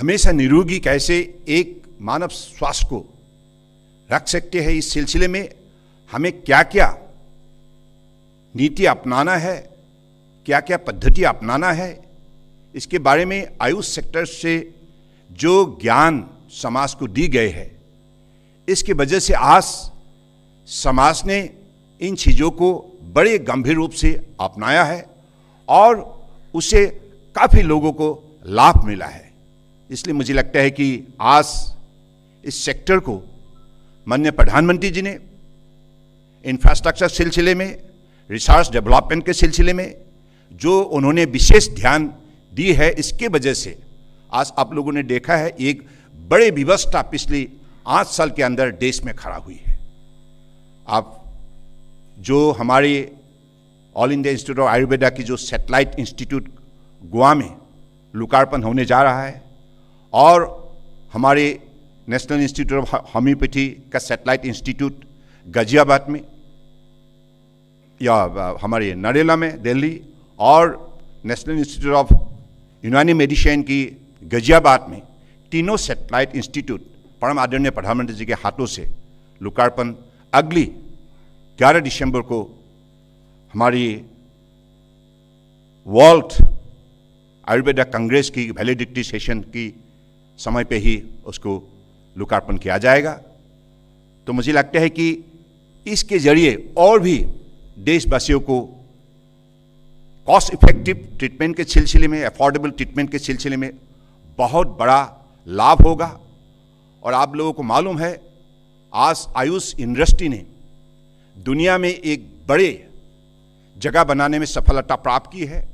हमेशा निरोगी कैसे एक मानव स्वास्थ्य को रख सकते हैं इस सिलसिले में हमें क्या क्या नीति अपनाना है क्या क्या पद्धति अपनाना है इसके बारे में आयुष सेक्टर से जो ज्ञान समाज को दी गए है इसके वजह से आज समाज ने इन चीज़ों को बड़े गंभीर रूप से अपनाया है और उसे काफ़ी लोगों को लाभ मिला है इसलिए मुझे लगता है कि आज इस सेक्टर को माननीय प्रधानमंत्री जी ने इंफ्रास्ट्रक्चर सिलसिले में रिसर्च डेवलपमेंट के सिलसिले में जो उन्होंने विशेष ध्यान दी है इसके वजह से आज आप लोगों ने देखा है एक बड़े व्यवस्था पिछले आठ साल के अंदर देश में खड़ा हुई है आप जो हमारे all India institute of Ayurveda की जो सेटेलाइट इंस्टीट्यूट गोवा में लोकार्पण होने जा रहा है और हमारे नेशनल इंस्टीट्यूट ऑफ होम्योपैथी का सेटेलाइट इंस्टीट्यूट गाजियाबाद में या हमारे नरेला में दिल्ली और national institute of Unani medicine की गाजियाबाद में तीनों सेटेलाइट इंस्टीट्यूट परम आदरणीय प्रधानमंत्री जी के हाथों से लोकार्पण अगली 11 दिसंबर को हमारी वर्ल्ड आयुर्वेदा कांग्रेस की वैलिडिक्टी सेशन की समय पे ही उसको लोकार्पण किया जाएगा तो मुझे लगता है कि इसके जरिए और भी देशवासियों को कॉस्ट इफेक्टिव ट्रीटमेंट के सिलसिले में अफोर्डेबल ट्रीटमेंट के सिलसिले में बहुत बड़ा लाभ होगा और आप लोगों को मालूम है आज आयुष इंडस्ट्री ने दुनिया में एक बड़े जगह बनाने में सफलता प्राप्त की है